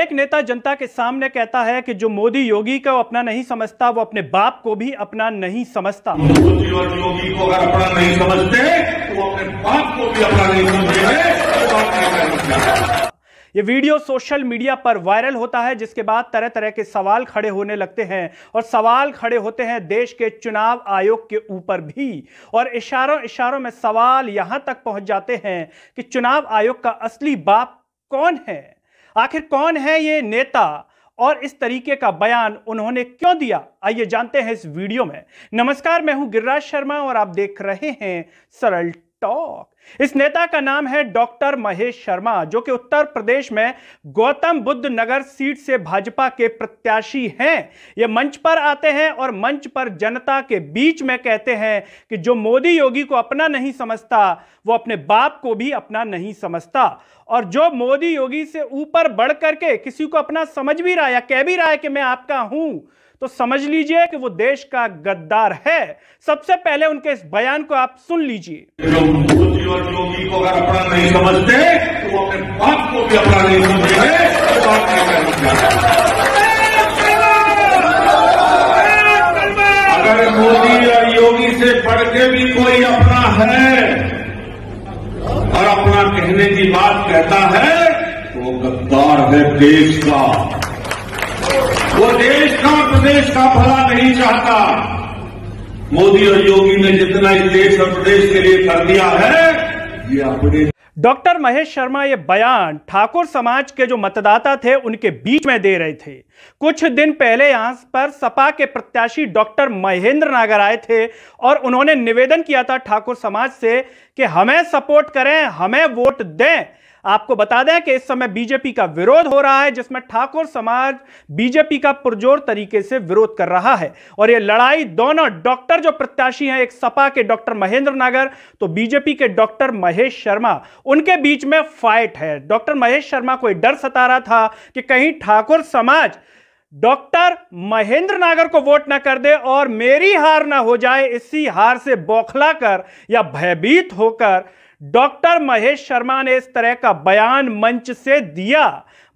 एक नेता जनता के सामने कहता है कि जो मोदी योगी को अपना नहीं समझता वो अपने बाप को भी अपना नहीं समझता मोदी और योगी को अगर अपना नहीं समझते तो वो अपने बाप को भी अपना नहीं समझते मतलब ये वीडियो सोशल मीडिया पर वायरल होता है जिसके बाद तरह तरह के सवाल खड़े होने लगते हैं और सवाल खड़े होते हैं देश के चुनाव आयोग के ऊपर भी और इशारों इशारों में सवाल यहां तक पहुंच जाते हैं कि चुनाव आयोग का असली बाप कौन है आखिर कौन है ये नेता और इस तरीके का बयान उन्होंने क्यों दिया आइए जानते हैं इस वीडियो में नमस्कार मैं हूं गिरिराज शर्मा और आप देख रहे हैं सरल टॉक इस नेता का नाम है डॉक्टर महेश शर्मा जो कि उत्तर प्रदेश में गौतम बुद्ध नगर सीट से भाजपा के प्रत्याशी हैं ये मंच पर आते हैं और मंच पर जनता के बीच में कहते हैं कि जो मोदी योगी को अपना नहीं समझता वो अपने बाप को भी अपना नहीं समझता और जो मोदी योगी से ऊपर बढ़ करके किसी को अपना समझ भी रहा है या कह भी रहा है कि मैं आपका हूं तो समझ लीजिए कि वो देश का गद्दार है सबसे पहले उनके इस बयान को आप सुन लीजिए और योगी को अगर अपना नहीं समझते तो वो अपने बाप को भी अपना नहीं समझते तो बात नहीं करेंगे अगर मोदी और योगी से पढ़ के भी कोई अपना है और अपना कहने की बात कहता है तो वो गद्दार है देश का वो देश का प्रदेश का भला नहीं चाहता मोदी और योगी ने जितना इस देश और प्रदेश के लिए कर दिया है डॉक्टर महेश शर्मा ये बयान ठाकुर समाज के जो मतदाता थे उनके बीच में दे रहे थे कुछ दिन पहले यहाँ पर सपा के प्रत्याशी डॉक्टर महेंद्र नागर आए थे और उन्होंने निवेदन किया था ठाकुर समाज से कि हमें सपोर्ट करें हमें वोट दें आपको बता दें कि इस समय बीजेपी का विरोध हो रहा है जिसमें ठाकुर समाज बीजेपी का पुरजोर तरीके से विरोध कर रहा है और यह लड़ाई दोनों डॉक्टर जो प्रत्याशी हैं एक सपा के डॉक्टर महेंद्र नागर तो बीजेपी के डॉक्टर महेश शर्मा उनके बीच में फाइट है डॉक्टर महेश शर्मा को डर सता रहा था कि कहीं ठाकुर समाज डॉक्टर महेंद्र नागर को वोट ना कर दे और मेरी हार ना हो जाए इसी हार से बौखला कर या भयभीत होकर डॉक्टर महेश शर्मा ने इस तरह का बयान मंच से दिया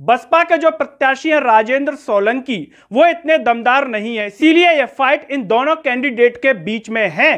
बसपा के जो प्रत्याशी हैं राजेंद्र सोलंकी वो इतने दमदार नहीं है इसीलिए यह फाइट इन दोनों कैंडिडेट के बीच में है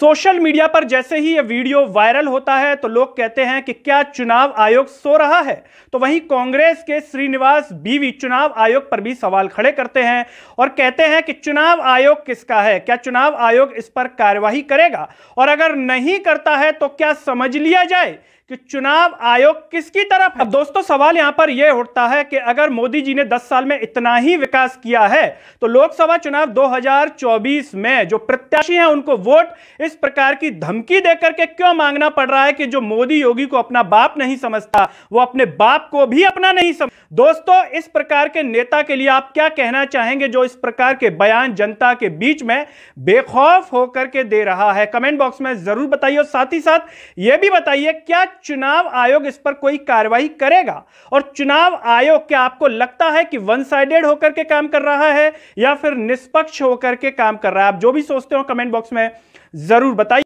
सोशल मीडिया पर जैसे ही यह वीडियो वायरल होता है तो लोग कहते हैं कि क्या चुनाव आयोग सो रहा है तो वहीं कांग्रेस के श्रीनिवास बीवी चुनाव आयोग पर भी सवाल खड़े करते हैं और कहते हैं कि चुनाव आयोग किसका है क्या चुनाव आयोग इस पर कार्यवाही करेगा और अगर नहीं करता है तो क्या समझ लिया जाए कि चुनाव आयोग किसकी तरफ है? अब दोस्तों सवाल यहां पर यह उठता है कि अगर मोदी जी ने 10 साल में इतना ही विकास किया है तो लोकसभा चुनाव 2024 में जो प्रत्याशी हैं उनको वोट इस प्रकार की धमकी देकर के क्यों मांगना पड़ रहा है कि जो मोदी योगी को अपना बाप नहीं समझता वो अपने बाप को भी अपना नहीं समझ दोस्तों इस प्रकार के नेता के लिए आप क्या कहना चाहेंगे जो इस प्रकार के बयान जनता के बीच में बेखौफ होकर के दे रहा है कमेंट बॉक्स में जरूर बताइए और साथ ही साथ यह भी बताइए क्या चुनाव आयोग इस पर कोई कार्रवाई करेगा और चुनाव आयोग क्या आपको लगता है कि वन साइडेड होकर के काम कर रहा है या फिर निष्पक्ष होकर के काम कर रहा है आप जो भी सोचते हो कमेंट बॉक्स में जरूर बताइए